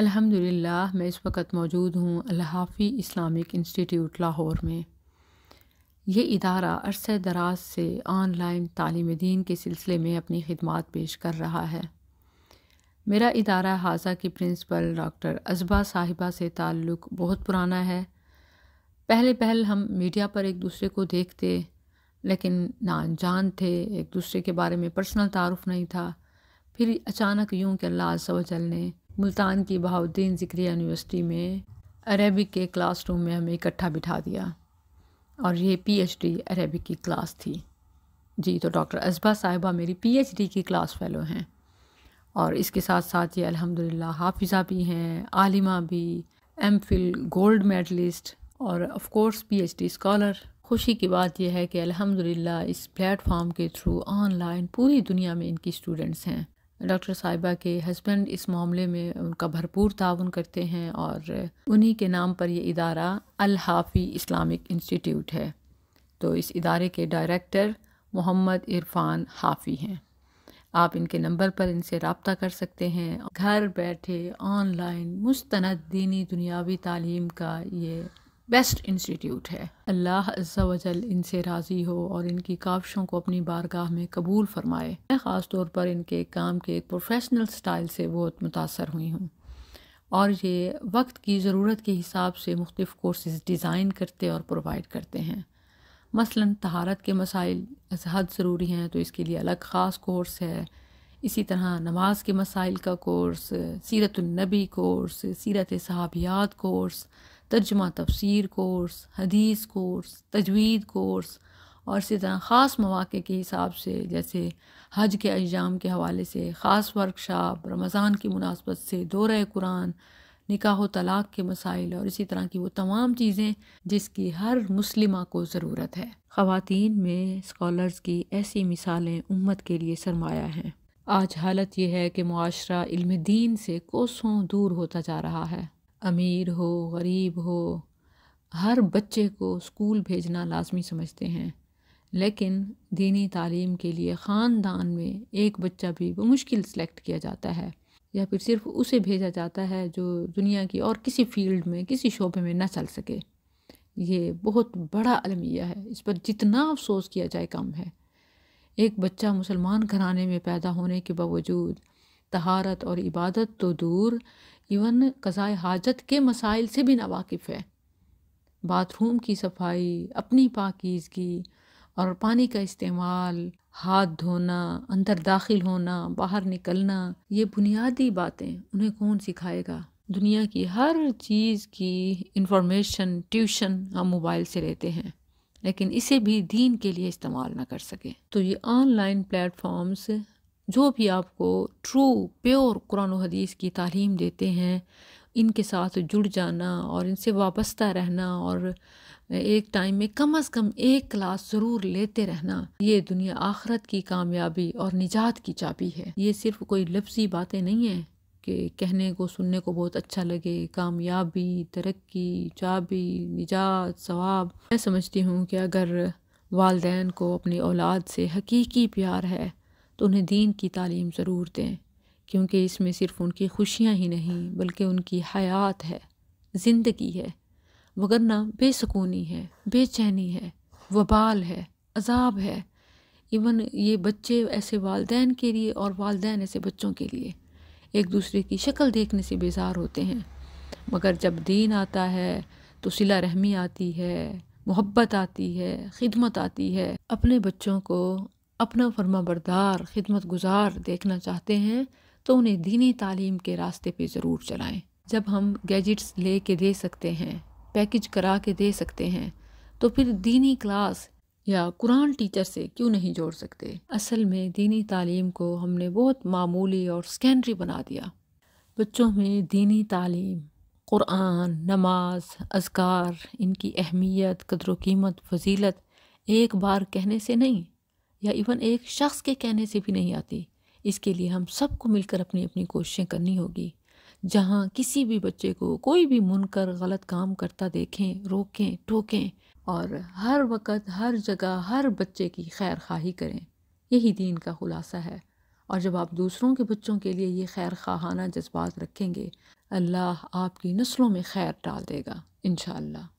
अल्हम्दुलिल्लाह मैं इस वक्त मौजूद हूँ अल्हाफ़ी इस्लामिक इंस्टीट्यूट लाहौर में ये इदारा अरसे दराज से ऑनलाइन तालीम दीन के सिलसिले में अपनी खदमात पेश कर रहा है मेरा इदारा हाजा की प्रिंसिपल डॉक्टर अजबा साहिबा से ताल्लुक़ बहुत पुराना है पहले पहल हम मीडिया पर एक दूसरे को देखते लेकिन ना अनजान थे एक दूसरे के बारे में पर्सनल तारफ़ नहीं था फिर अचानक यूं कि अल्लाह वजल ने मुल्तान की बहाउद्दीन ज़िक्रिया यूनिवर्सिटी में अरबिक के क्लासरूम में हमें इकट्ठा बिठा दिया और ये पीएचडी अरेबिक की क्लास थी जी तो डॉक्टर असबा साहिबा मेरी पीएचडी की क्लास फेलो हैं और इसके साथ साथ ये अल्हम्दुलिल्लाह हाफिज़ा भी हैं आलिमा भी एम फिल गोल्ड मेडलिस्ट और ऑफ कोर्स पीएचडी स्कॉलर खुशी की बात यह है कि अल्हम्दुलिल्लाह इस प्लेटफॉर्म के थ्रू ऑनलाइन पूरी दुनिया में इनकी स्टूडेंट्स हैं डॉक्टर साहिबा के हस्बैंड इस मामले में उनका भरपूर ताउन करते हैं और उन्हीं के नाम पर यह इदारा अल हाफ़ी इस्लामिक इंस्टीट्यूट है तो इस इदारे के डायरेक्टर मोहम्मद इरफान हाफ़ी हैं आप इनके नंबर पर इनसे रबता कर सकते हैं घर बैठे ऑनलाइन मुस्तनद दीनी दुनियावी तालीम का ये बेस्ट इंस्टीट्यूट है अल्लाह वजल इनसे राज़ी हो और इनकी काविशों को अपनी बारगाह में कबूल फ़रमाए मैं ख़ास तौर पर इनके काम के एक प्रोफेशनल स्टाइल से बहुत मुतासर हुई हूँ और ये वक्त की ज़रूरत के हिसाब से मुख्तफ़ कोर्सेज डिज़ाइन करते और प्रोवाइड करते हैं मसलन तहारत के मसाइल हद ज़रूरी हैं तो इसके लिए अलग ख़ास कोर्स है इसी तरह नमाज के मसाइल का कोर्स सीरतुलनबी कोर्स सीरत सहाबियात कोर्स तर्जमा तफसर कोर्स हदीस कोर्स तजवीद कोर्स और इसी तरह ख़ास मौाक़े के हिसाब से जैसे हज के अजाम के हवाले से ख़ास वर्कशॉप रमज़ान की मुनासबत से दौरे कुरान निकाह तलाक़ के मसाइल और इसी तरह की वो तमाम चीज़ें जिसकी हर मुस्लिम को ज़रूरत है ख़वातीन में स्कॉलर्स की ऐसी मिसालें उम्मत के लिए सरमाया हैं आज हालत यह है कि माशरा इल्म दीन से कोसों दूर होता जा रहा है अमीर हो गरीब हो हर बच्चे को स्कूल भेजना लाजमी समझते हैं लेकिन दीनी तालीम के लिए ख़ानदान में एक बच्चा भी मुश्किल सेलेक्ट किया जाता है या फिर सिर्फ उसे भेजा जाता है जो दुनिया की और किसी फील्ड में किसी शोबे में ना चल सके ये बहुत बड़ा अलमिया है इस पर जितना अफसोस किया जाए कम है एक बच्चा मुसलमान घराने में पैदा होने के बावजूद तहारत और इबादत तो दूर इवन कज़ाए हाजत के मसाइल से भी नावाकिफ़ है बाथरूम की सफाई अपनी पाकिजगी और पानी का इस्तेमाल हाथ धोना अंदर दाखिल होना बाहर निकलना ये बुनियादी बातें उन्हें कौन सिखाएगा दुनिया की हर चीज़ की इंफॉर्मेशन ट्यूशन हम मोबाइल से लेते हैं लेकिन इसे भी दीन के लिए इस्तेमाल ना कर सकें तो ये ऑनलाइन प्लेटफॉर्म्स जो भी आपको ट्रू प्योर कुरान हदीस की तालीम देते हैं इनके साथ जुड़ जाना और इनसे वाबस्ता रहना और एक टाइम में कम अज़ कम एक क्लास ज़रूर लेते रहना ये दुनिया आखरत की कामयाबी और निजात की चाबी है ये सिर्फ कोई लफ्ज़ी बातें नहीं हैं कि कहने को सुनने को बहुत अच्छा लगे कामयाबी तरक्की चाबी निजात सवाब मैं समझती हूँ कि अगर वालदेन को अपनी औलाद से हकीकी प्यार है तो उन्हें दीन की तालीम ज़रूर दें क्योंकि इसमें सिर्फ़ उनकी खुशियाँ ही नहीं बल्कि उनकी हयात है ज़िंदगी है वगरना बेसकूनी है बेचैनी है वबाल है अजाब है इवन ये बच्चे ऐसे वालदेन के लिए और वालदेन ऐसे बच्चों के लिए एक दूसरे की शक्ल देखने से बेजार होते हैं मगर जब दीन आता है तो सिला रहमी आती है मोहब्बत आती है खिदमत आती है अपने बच्चों को अपना फर्मा बरदार खिदमत गुजार देखना चाहते हैं तो उन्हें दीनी तालीम के रास्ते पे ज़रूर चलाएं जब हम गैजेट्स ले के दे सकते हैं पैकेज करा के दे सकते हैं तो फिर दीनी क्लास या कुरान टीचर से क्यों नहीं जोड़ सकते असल में दीनी तालीम को हमने बहुत मामूली और सेकेंडरी बना दिया बच्चों में दीनी तालीम कुरान नमाज अजगार इनकी अहमियत कदर कीमत फजीलत एक बार कहने से नहीं या इवन एक शख्स के कहने से भी नहीं आती इसके लिए हम सबको मिलकर अपनी अपनी कोशिशें करनी होगी जहाँ किसी भी बच्चे को कोई भी मुनकर गलत काम करता देखें रोकें टोकें और हर वक्त हर जगह हर बच्चे की खैर खाही करें यही दीन का खुलासा है और जब आप दूसरों के बच्चों के लिए ये खैर खाहाना जज्बात रखेंगे अल्लाह आपकी नस्लों में खैर डाल देगा इन